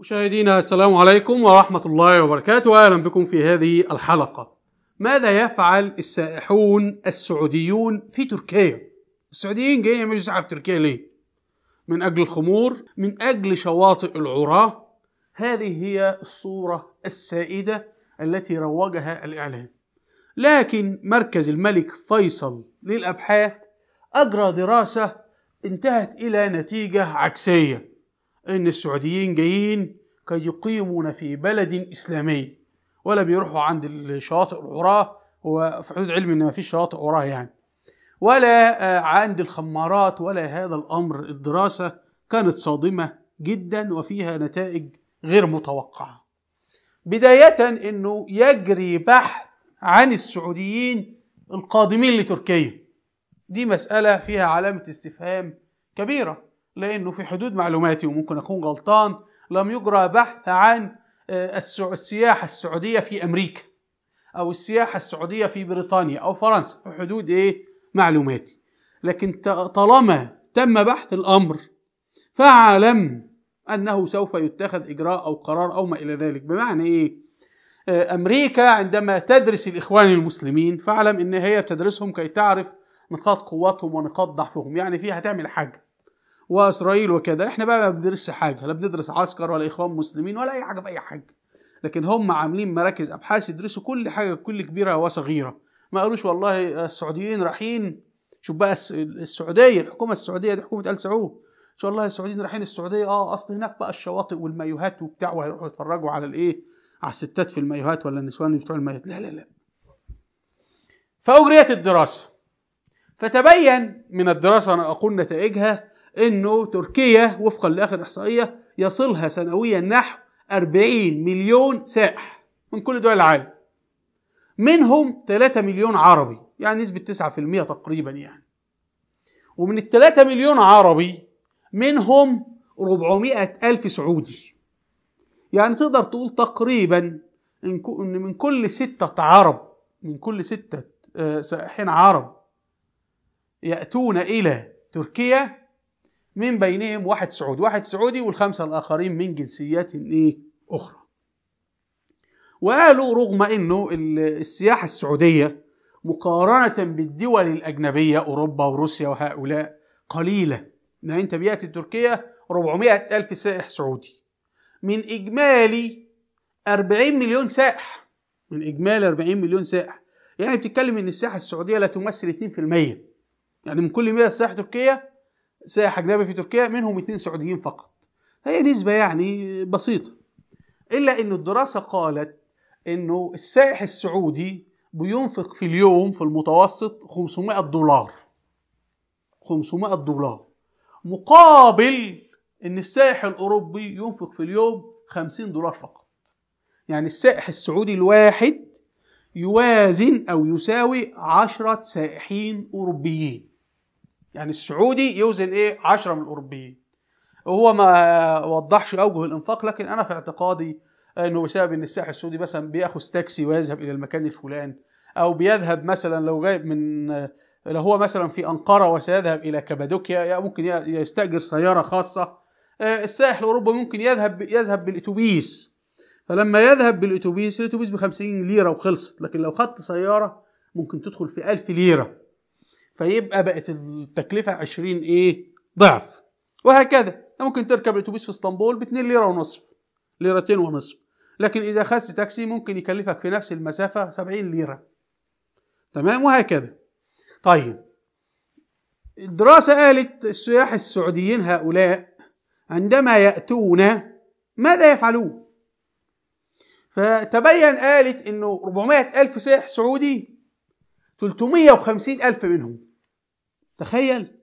مشاهدينا السلام عليكم ورحمة الله وبركاته أهلا بكم في هذه الحلقة ماذا يفعل السائحون السعوديون في تركيا؟ السعوديين جايين يعملوا سياحة في تركيا ليه؟ من أجل الخمور من أجل شواطئ العراة هذه هي الصورة السائدة التي روجها الإعلام لكن مركز الملك فيصل للأبحاث أجرى دراسة انتهت إلى نتيجة عكسية ان السعوديين جايين كي يقيمون في بلد اسلامي ولا بيروحوا عند الشواطئ وراه هو في حدود علمي ان ما فيش شواطئ وراه يعني ولا آه، عند الخمارات ولا هذا الامر الدراسه كانت صادمه جدا وفيها نتائج غير متوقعه بدايه انه يجري بحث عن السعوديين القادمين لتركيا دي مساله فيها علامه استفهام كبيره لأنه في حدود معلوماتي وممكن أكون غلطان لم يجرى بحث عن آه، السياحة السعودية في أمريكا أو السياحة السعودية في بريطانيا أو فرنسا في حدود إيه معلوماتي لكن طالما تم بحث الأمر فاعلم أنه سوف يتخذ إجراء أو قرار أو ما إلى ذلك بمعنى إيه آه، أمريكا عندما تدرس الإخوان المسلمين فاعلم إن هي بتدرسهم كي تعرف نقاط قواتهم ونقاط ضعفهم يعني فيها هتعمل حاجة واسرائيل وكده احنا بقى ما بندرسش حاجه لا بندرس عسكر ولا اخوان مسلمين ولا اي حاجه باي حاجه لكن هم عاملين مراكز ابحاث يدرسوا كل حاجه كل كبيره وصغيره ما قالوش والله السعوديين رايحين شوف بقى السعوديه الحكومه السعوديه دي حكومه ال سعود ان شاء الله السعوديين رايحين السعوديه اه اصل هناك بقى الشواطئ والمايوهات وبتاع وهيروحوا يتفرجوا على الايه على الستات في المايوهات ولا النسوان اللي بتوع المايوهات لا لا لا فاجريت الدراسه فتبين من الدراسه انا اقول نتائجها انه تركيا وفقا لاخر احصائيه يصلها سنويا نحو 40 مليون سائح من كل دول العالم منهم 3 مليون عربي يعني نسبه 9% تقريبا يعني ومن ال 3 مليون عربي منهم 400 ألف سعودي يعني تقدر تقول تقريبا إن من كل ستة عرب من كل ستة آه، سائحين عرب يأتون إلى تركيا من بينهم واحد سعودي واحد سعودي والخمسة الآخرين من جنسيات إيه أخرى وقالوا رغم أنه السياحة السعودية مقارنة بالدول الأجنبية أوروبا وروسيا وهؤلاء قليلة إن يعني أنت بيأتي تركيا 400 ألف سائح سعودي من إجمالي 40 مليون سائح من إجمالي 40 مليون سائح يعني بتتكلم إن السياحة السعودية لا تمثل 2% يعني من كل 100 سائح تركيا سائح أجنبي في تركيا منهم اثنين سعوديين فقط هي نسبة يعني بسيطة إلا أن الدراسة قالت أنه السائح السعودي بينفق في اليوم في المتوسط 500 دولار 500 دولار مقابل ان السائح الاوروبي ينفق في اليوم 50 دولار فقط يعني السائح السعودي الواحد يوازن او يساوي 10 سائحين اوروبيين يعني السعودي يوزن ايه 10 من الاوروبيين هو ما وضحش اوجه الانفاق لكن انا في اعتقادي انه بسبب ان السائح السعودي مثلا بياخذ تاكسي ويذهب الى المكان الفلاني او بيذهب مثلا لو جايب من لو هو مثلا في انقره وسيذهب الى كابادوكيا ممكن يستاجر سياره خاصه آه، السائح الاوروبي ممكن يذهب يذهب بالاتوبيس فلما يذهب بالاتوبيس الاتوبيس ب 50 ليره وخلصت لكن لو خدت سياره ممكن تدخل في 1000 ليره فيبقى بقت التكلفه 20 ايه ضعف وهكذا ممكن تركب الاتوبيس في اسطنبول ب 2 ليره ونصف ليرتين ونصف لكن اذا خدت تاكسي ممكن يكلفك في نفس المسافه 70 ليره تمام وهكذا طيب الدراسه قالت السياح السعوديين هؤلاء عندما ياتون ماذا يفعلون فتبين قالت انه 400 الف سائح سعودي 350 الف منهم تخيل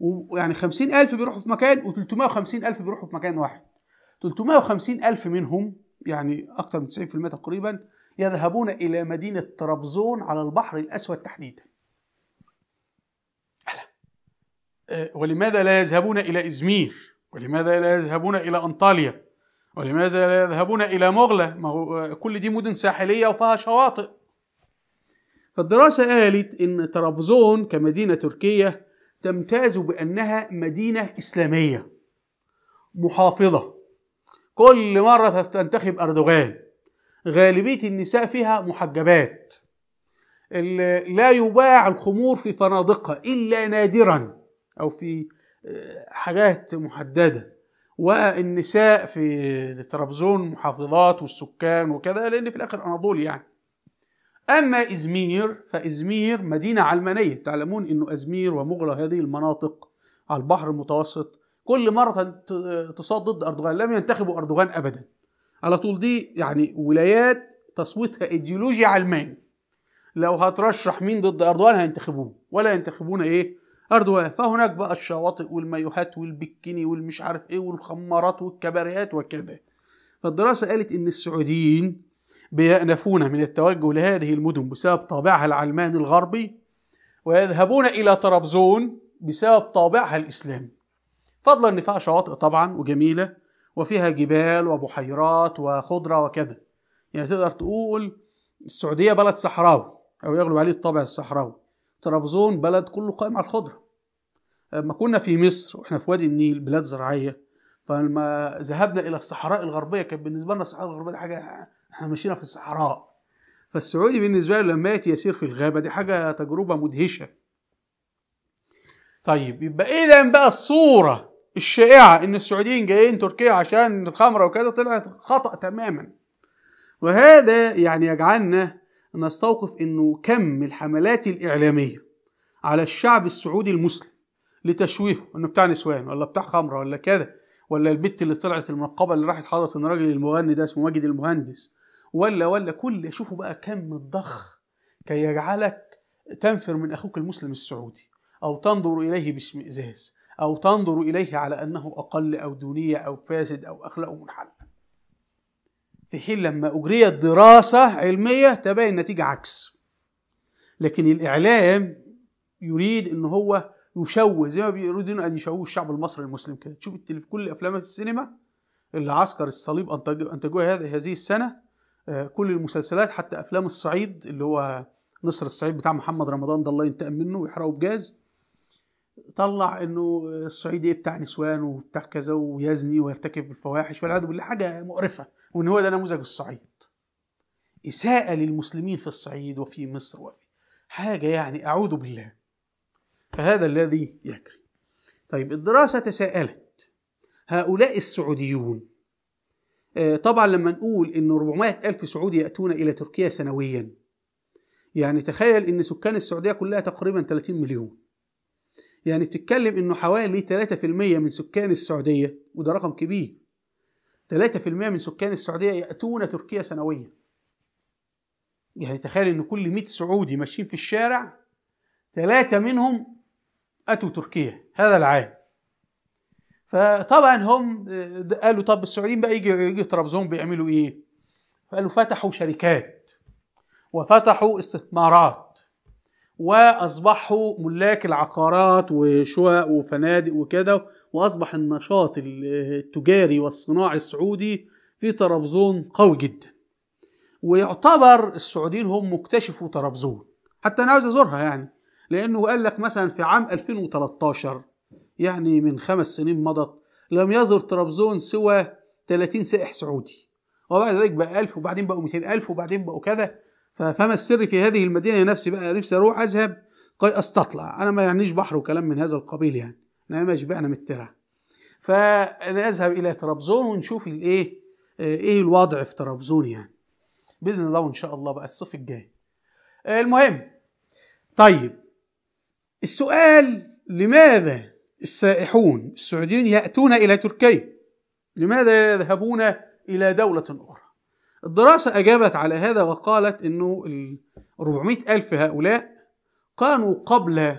ويعني 50000 بيروحوا في مكان و350000 بيروحوا في مكان واحد 350000 منهم يعني اكثر من 90% تقريبا يذهبون الى مدينه طرابزون على البحر الاسود تحديدا أه، ولماذا لا يذهبون الى ازمير ولماذا لا يذهبون الى انطاليا ولماذا لا يذهبون الى مغلة ما هو آه، كل دي مدن ساحليه وفيها شواطئ فالدراسة قالت إن طرابزون كمدينة تركية تمتاز بأنها مدينة إسلامية محافظة كل مرة تنتخب أردوغان غالبية النساء فيها محجبات لا يباع الخمور في فنادقها إلا نادرا أو في آه، حاجات محددة والنساء في طرابزون محافظات والسكان وكذا لأن في الآخر أناضول يعني أما إزمير فإزمير مدينة علمانية تعلمون أنه أزمير ومغلى هذه المناطق على البحر المتوسط كل مرة تصاد ضد أردوغان لم ينتخبوا أردوغان أبدا على طول دي يعني ولايات تصويتها إيديولوجي علماني لو هترشح مين ضد أردوغان هينتخبوه ولا ينتخبون إيه أردوغان فهناك بقى الشواطئ والمايوهات والبكيني والمش عارف إيه والخمارات والكباريات وكذا فالدراسة قالت إن السعوديين بيأنفون من التوجه لهذه المدن بسبب طابعها العلماني الغربي ويذهبون إلى طرابزون بسبب طابعها الإسلامي فضلا أن فيها شواطئ طبعا وجميلة وفيها جبال وبحيرات وخضرة وكذا يعني تقدر تقول السعودية بلد صحراوي أو يغلب عليه الطابع الصحراوي طرابزون بلد كله قائم على الخضرة لما كنا في مصر واحنا في وادي النيل بلاد زراعية فلما ذهبنا إلى الصحراء الغربية كانت بالنسبة لنا الصحراء الغربية حاجة احنا ماشيين في الصحراء فالسعودي بالنسبه له لما ياتي يسير في الغابه دي حاجه تجربه مدهشه طيب يبقى اذا بقى الصوره الشائعه ان السعوديين جايين تركيا عشان الخمره وكذا طلعت خطا تماما وهذا يعني يجعلنا نستوقف انه كم الحملات الاعلاميه على الشعب السعودي المسلم لتشويهه انه بتاع نسوان ولا بتاع خمره ولا كذا ولا البت اللي طلعت المنقبه اللي راحت حضرت الراجل المغني ده اسمه ماجد المهندس ولا ولا كل شوفوا بقى كم الضخ كي يجعلك تنفر من اخوك المسلم السعودي او تنظر اليه باشمئزاز او تنظر اليه على انه اقل او دونيه او فاسد او اخلاقه منحل في حين لما اجريت دراسه علميه تبين النتيجه عكس لكن الاعلام يريد ان هو يشوه زي ما بيريدون ان يشوهوا الشعب المصري المسلم كده تشوف كل افلام السينما اللي عسكر الصليب انتجوها هذه السنه آه، كل المسلسلات حتى افلام الصعيد اللي هو نصر الصعيد بتاع محمد رمضان ده الله ينتقم منه ويحرقه بجاز طلع انه ايه بتاع نسوان وبتاع كذا ويزني ويرتكب الفواحش والعياذ بالله حاجه مقرفه وان هو ده نموذج الصعيد اساءه للمسلمين في الصعيد وفي مصر وفي حاجه يعني اعوذ بالله فهذا الذي يجري طيب الدراسه تساءلت هؤلاء السعوديون آه، طبعا لما نقول ان 400 ألف سعودي يأتون إلى تركيا سنويا يعني تخيل ان سكان السعودية كلها تقريبا 30 مليون يعني بتتكلم انه حوالي 3% من سكان السعودية وده رقم كبير 3% من سكان السعودية يأتون تركيا سنويا يعني تخيل ان كل 100 سعودي ماشيين في الشارع ثلاثة منهم أتوا تركيا هذا العام فطبعا هم قالوا طب السعوديين بقى يجي يجي طرابزون بيعملوا ايه؟ فقالوا فتحوا شركات وفتحوا استثمارات واصبحوا ملاك العقارات وشقق وفنادق وكده واصبح النشاط التجاري والصناعي السعودي في طرابزون قوي جدا ويعتبر السعوديين هم مكتشفوا طرابزون حتى انا عاوز ازورها يعني لانه قال لك مثلا في عام 2013 يعني من خمس سنين مضت لم يزر طرابزون سوى 30 سائح سعودي وبعد ذلك بقى 1000 وبعدين بقوا 200000 وبعدين بقوا كذا فما السر في هذه المدينه نفسي بقى نفسي اروح اذهب استطلع انا ما يعنيش بحر وكلام من هذا القبيل يعني انا ما شبعنا من الترع فنذهب الى طرابزون ونشوف الايه ايه الوضع في طرابزون يعني باذن الله وان شاء الله بقى الصيف الجاي المهم طيب السؤال لماذا السائحون السعوديين يأتون إلى تركيا لماذا يذهبون إلى دولة أخرى الدراسة أجابت على هذا وقالت أنه 400 ألف هؤلاء كانوا قبل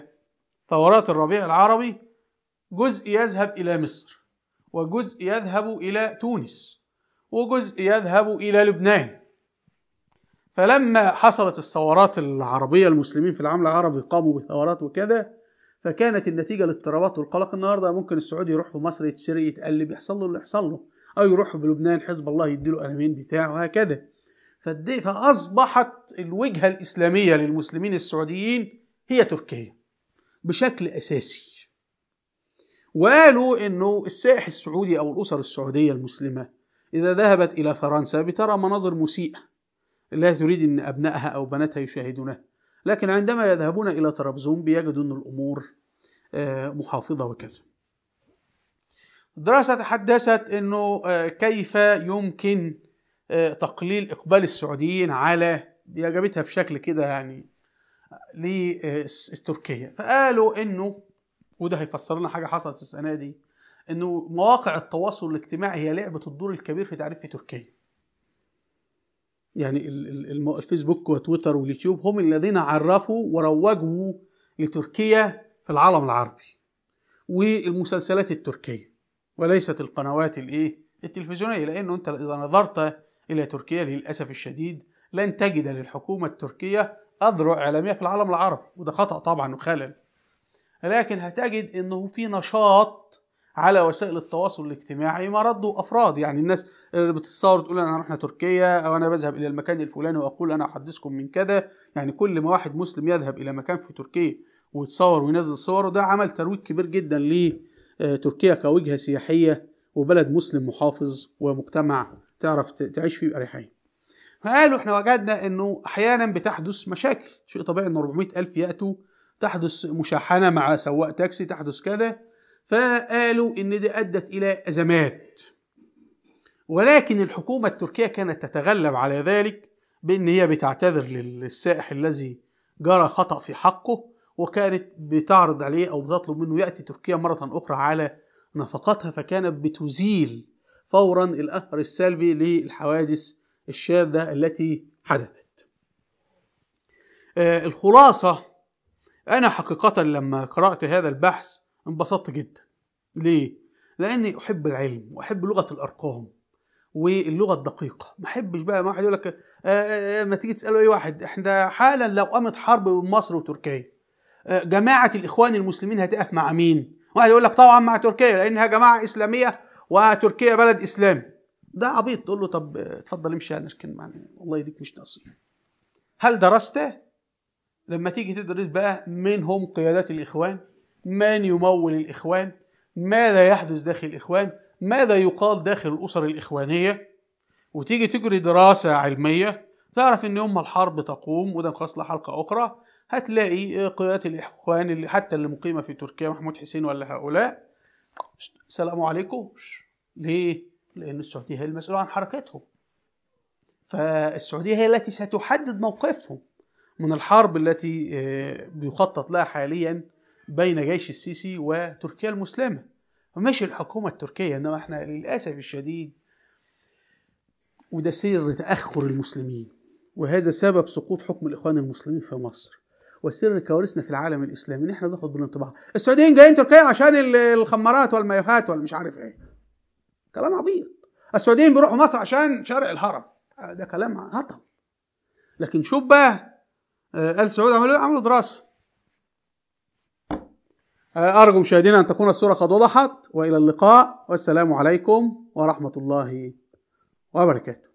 ثورات الربيع العربي جزء يذهب إلى مصر وجزء يذهب إلى تونس وجزء يذهب إلى لبنان فلما حصلت الثورات العربية المسلمين في العالم العربي قاموا بثورات وكذا فكانت النتيجه الاضطرابات والقلق النهارده ممكن السعودي يروح في مصر يتسرق يتقلب يحصل له اللي يحصل له او يروح بلبنان حزب الله يديله قلمين بتاعه وهكذا فاصبحت الوجهه الاسلاميه للمسلمين السعوديين هي تركيا بشكل اساسي وقالوا انه السائح السعودي او الاسر السعوديه المسلمه اذا ذهبت الى فرنسا بترى مناظر مسيئه لا تريد ان ابنائها او بناتها يشاهدونها لكن عندما يذهبون إلى طرابزون بيجدوا أن الأمور آه، محافظة وكذا الدراسة تحدثت أنه آه، كيف يمكن آه، تقليل إقبال السعوديين على دي جابتها بشكل كده يعني لتركيا فقالوا انه وده هيفسر لنا حاجه حصلت السنه دي انه مواقع التواصل الاجتماعي هي لعبه الدور الكبير في تعريف تركيا يعني الفيسبوك وتويتر واليوتيوب هم الذين عرفوا وروجوا لتركيا في العالم العربي والمسلسلات التركيه وليست القنوات الايه التلفزيونيه لانه انت اذا نظرت الى تركيا للاسف الشديد لن تجد للحكومه التركيه اذرع اعلاميه في العالم العربي وده خطا طبعا وخلل لكن هتجد انه في نشاط على وسائل التواصل الاجتماعي ما ردوا افراد يعني الناس اللي بتتصور تقول انا رحنا تركيا او انا بذهب الى المكان الفلاني واقول انا احدثكم من كذا يعني كل ما واحد مسلم يذهب الى مكان في تركيا ويتصور وينزل صوره ده عمل ترويج كبير جدا لتركيا آه، كوجهه سياحيه وبلد مسلم محافظ ومجتمع تعرف تعيش فيه بأريحية فقالوا احنا وجدنا انه احيانا بتحدث مشاكل شيء طبيعي ان 400 الف ياتوا تحدث مشاحنه مع سواق تاكسي تحدث كذا فقالوا إن دي أدت إلى أزمات ولكن الحكومة التركية كانت تتغلب على ذلك بأن هي بتعتذر للسائح الذي جرى خطأ في حقه وكانت بتعرض عليه أو بتطلب منه يأتي تركيا مرة أخرى على نفقاتها فكانت بتزيل فورا الأثر السلبي للحوادث الشاذة التي حدثت آه، الخلاصة أنا حقيقة لما قرأت هذا البحث انبسطت جدا ليه لاني احب العلم واحب لغه الارقام واللغه الدقيقه ما احبش بقى ما واحد يقول لك آه، آه، آه، ما تيجي تساله اي واحد احنا حالا لو قامت حرب بين مصر وتركيا جماعه الاخوان المسلمين هتقف مع مين واحد يقول لك طبعا مع تركيا لانها جماعه اسلاميه وتركيا بلد اسلامي ده عبيط تقول له طب اتفضل امشي انا اشكن معنا الله يديك مش ناقصين هل درست لما تيجي تدرس بقى من هم قيادات الاخوان من يمول الإخوان ماذا يحدث داخل الإخوان ماذا يقال داخل الأسر الإخوانية وتيجي تجري دراسة علمية تعرف إن يوم ما الحرب تقوم وده خاص لحلقة أخرى هتلاقي قيادات الإخوان اللي حتى اللي مقيمة في تركيا محمود حسين ولا هؤلاء السلام عليكم ليه؟ لأن السعودية هي المسؤولة عن حركتهم فالسعودية هي التي ستحدد موقفهم من الحرب التي بيخطط آه، لها حاليا بين جيش السيسي وتركيا المسلمة ومش الحكومة التركية إنما إحنا للأسف الشديد وده سر تأخر المسلمين وهذا سبب سقوط حكم الإخوان المسلمين في مصر وسر كوارثنا في العالم الإسلامي إن إحنا ناخد بالانطباع السعوديين جايين تركيا عشان الخمارات والمايوهات والمش عارف إيه كلام عبيط السعوديين بيروحوا مصر عشان شارع الهرم آه، ده كلام هطل لكن شوف بقى آه آل سعود عملوا إيه؟ عملوا دراسه أرجو مشاهدينا أن تكون الصورة قد وضحت وإلى اللقاء والسلام عليكم ورحمة الله وبركاته